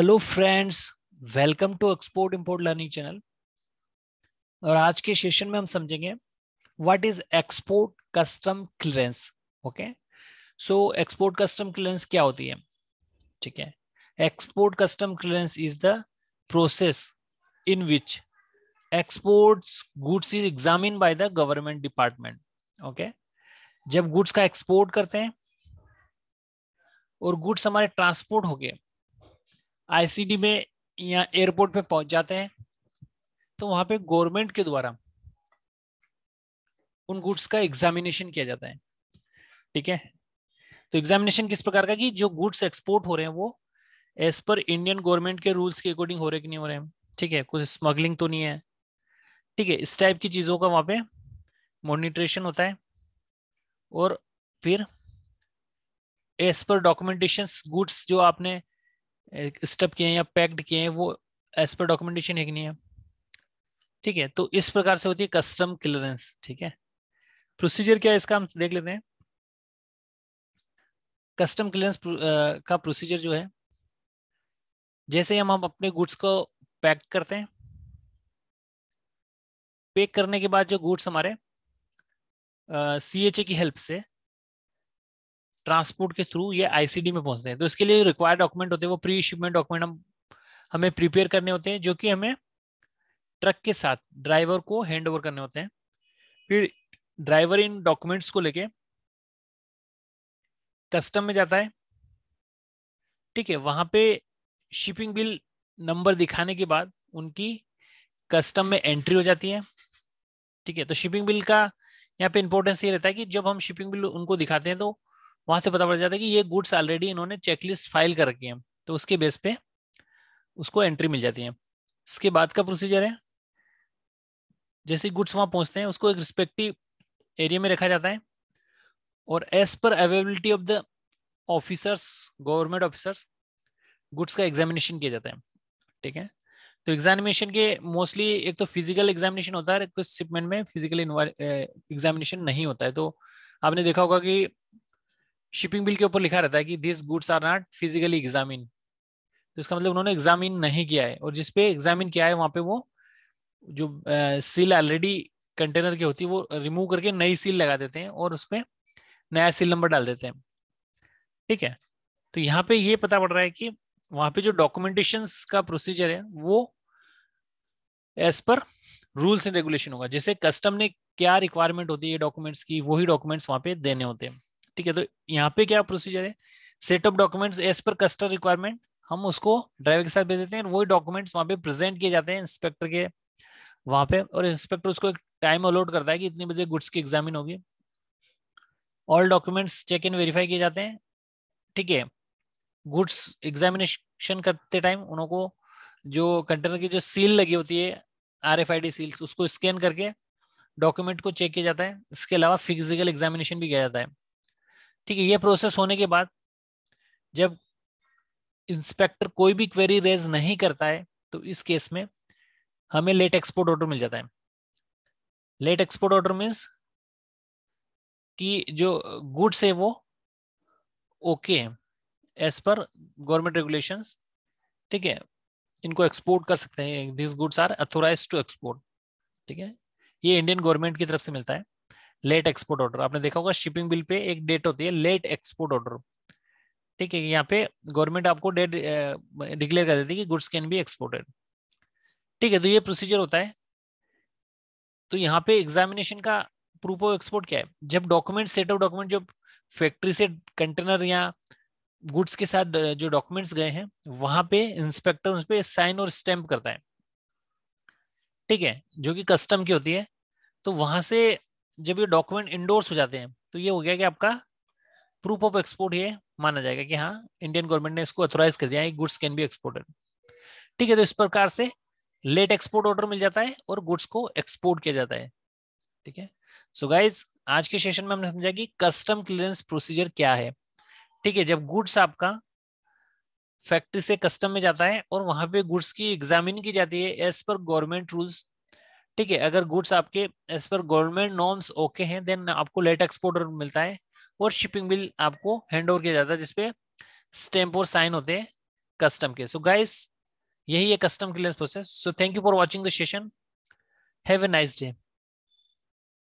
hello friends welcome to export import learning channel और आज के सेशन में हम समझेंगे what is export custom clearance okay so export custom clearance क्या होती है ठीक है export custom clearance is the process in which exports goods is examine by the government department okay जब गुड्स का एक्सपोर्ट करते हैं और गुड्स हमारे ट्रांसपोर्ट हो गए आईसीडी में या एयरपोर्ट पे पहुंच जाते हैं तो वहां पे गवर्नमेंट के द्वारा उन गुड्स का एग्जामिनेशन किया जाता है ठीक है तो एग्जामिनेशन किस प्रकार का कि जो गुड्स एक्सपोर्ट हो रहे हैं वो एज पर इंडियन गवर्नमेंट के रूल्स के अकॉर्डिंग हो रहे कि नहीं हो रहे हैं ठीक है कुछ स्मगलिंग तो नहीं है ठीक है इस टाइप की चीज़ों का वहां पे मोनिट्रेशन होता है और फिर एज पर डॉक्यूमेंटेशन गुड्स जो आपने स्टप किए हैं या पैक्ड किए हैं वो एज पर डॉक्यूमेंटेशन है कि नहीं है ठीक है तो इस प्रकार से होती है कस्टम क्लियरेंस ठीक है प्रोसीजर क्या है इसका हम देख लेते हैं कस्टम क्लियरेंस का प्रोसीजर जो है जैसे हम हम अपने गुड्स को पैक करते हैं पैक करने के बाद जो गुड्स हमारे सी एच ए की हेल्प से ट्रांसपोर्ट के थ्रू ये आईसीडी में पहुंचते हैं तो इसके लिए रिक्वायर्ड डॉक्यूमेंट होते हैं वो प्री शिपमेंट डॉक्यूमेंट हम हमें प्रिपेयर करने होते हैं जो कि हमें ट्रक के साथ ड्राइवर को हैंड ओवर करने होते हैं फिर ड्राइवर इन डॉक्यूमेंट्स को लेके कस्टम में जाता है ठीक है वहां पे शिपिंग बिल नंबर दिखाने के बाद उनकी कस्टम में एंट्री हो जाती है ठीक है तो शिपिंग बिल का यहाँ पे इंपॉर्टेंस ये रहता है कि जब हम शिपिंग बिल उनको दिखाते हैं तो वहां से पता पड़ जाता है कि ये गुड्स ऑलरेडी इन्होंने चेकलिस्ट फाइल कर रखी है तो उसके बेस पे उसको एंट्री मिल जाती है उसके बाद का प्रोसीजर है जैसे गुड्स वहां पहुंचते हैं उसको एक रिस्पेक्टिव एरिया में रखा जाता है और as per availability of the officers government officers goods का एग्जामिनेशन किया जाता है ठीक है तो एग्जामिनेशन के मोस्टली एक तो फिजिकल एग्जामिनेशन होता है कुछ शिपमेंट में फिजिकल एग्जामिनेशन नहीं होता है तो आपने देखा होगा कि शिपिंग बिल के ऊपर लिखा रहता है कि this goods are not physically examine तो इसका मतलब उन्होंने एग्जामिन नहीं किया है और जिसपे एग्जामिन किया है वहां पे वो जो सील ऑलरेडी कंटेनर की होती है वो रिमूव करके नई सील लगा देते हैं और उसमें नया सील नंबर डाल देते हैं ठीक है तो यहाँ पे ये पता पड़ रहा है कि वहां पे जो डॉक्यूमेंटेशन का प्रोसीजर है वो एज पर रूल्स एंड रेगुलेशन होगा जैसे कस्टम ने क्या रिक्वायरमेंट होती है डॉक्यूमेंट्स की वही डॉक्यूमेंट्स वहां पे देने होते हैं ठीक है तो यहाँ पे क्या प्रोसीजर है setup documents as per customer requirement हम उसको ड्राइवर के साथ भेज देते हैं वही डॉक्यूमेंट्स वहाँ पे प्रेजेंट किए जाते हैं इंस्पेक्टर के वहाँ पे और इंस्पेक्टर उसको एक टाइम अलॉट करता है कि इतने बजे गुड्स की एग्जामिन होगी all documents check in verify किए जाते हैं ठीक है गुड्स एग्जामिनेशन करते टाइम उनको जो कंटेनर की जो सील लगी होती है R F I D seals उसको स्कैन करके डॉक्यूमेंट को चेक किया जाता है इसके अलावा फिजिकल एग्जामिनेशन भी किया जाता है ठीक है ये प्रोसेस होने के बाद जब इंस्पेक्टर कोई भी क्वेरी रेज नहीं करता है तो इस केस में हमें लेट एक्सपोर्ट ऑर्डर मिल जाता है लेट एक्सपोर्ट ऑर्डर मीन्स कि जो गुड्स है वो ओके है एज पर गवर्नमेंट रेगुलेशन ठीक है इनको एक्सपोर्ट कर सकते हैं this goods are authorize to export ठीक है ये इंडियन गवर्नमेंट की तरफ से मिलता है लेट एक्सपोर्ट ऑर्डर आपने देखा होगा शिपिंग बिल पे एक डेट होती है लेट एक्सपोर्ट ऑर्डर ठीक है यहाँ पे गवर्नमेंट आपको डेट डिक्लेयर कर देती है कि गुड्स कैन बी एक्सपोर्टेड ठीक है तो ये प्रोसीजर होता है तो यहाँ पे एग्जामिनेशन का प्रूफ ऑफ एक्सपोर्ट क्या है जब डॉक्यूमेंट सेट ऑफ डॉक्यूमेंट जो फैक्ट्री से कंटेनर या गुड्स के साथ जो डॉक्यूमेंट्स गए हैं वहां पे इंस्पेक्टर उस पर साइन और स्टैंप करता है ठीक है जो कि कस्टम की होती है तो वहां से जब ये डॉक्यूमेंट इंडोर्स हो जाते हैं तो ये हो गया कि आपका प्रूफ ऑफ एक्सपोर्ट ये माना जाएगा कि हाँ इंडियन गवर्नमेंट ने इसको ऑथोराइज कर दिया गुड्स कैन बी एक्सपोर्टेड ठीक है तो इस प्रकार से लेट एक्सपोर्ट ऑर्डर मिल जाता है और गुड्स को एक्सपोर्ट किया जाता है ठीक है सो गाइज आज के सेशन में हमने समझा कि कस्टम क्लियरेंस प्रोसीजर क्या है ठीक है जब गुड्स आपका फैक्ट्री से कस्टम में जाता है और वहां पे गुड्स की एग्जामिन की जाती है एज पर गवर्नमेंट रूल्स ठीक है अगर गुड्स आपके as per government norms okay हैं देन आपको लेट एक्सपोर्टर मिलता है और शिपिंग बिल आपको हैंड ओवर किया जाता है जिसपे स्टैंप और साइन होते हैं कस्टम के सो so गाइस यही है custom clear process so thank you for watching the session have a nice day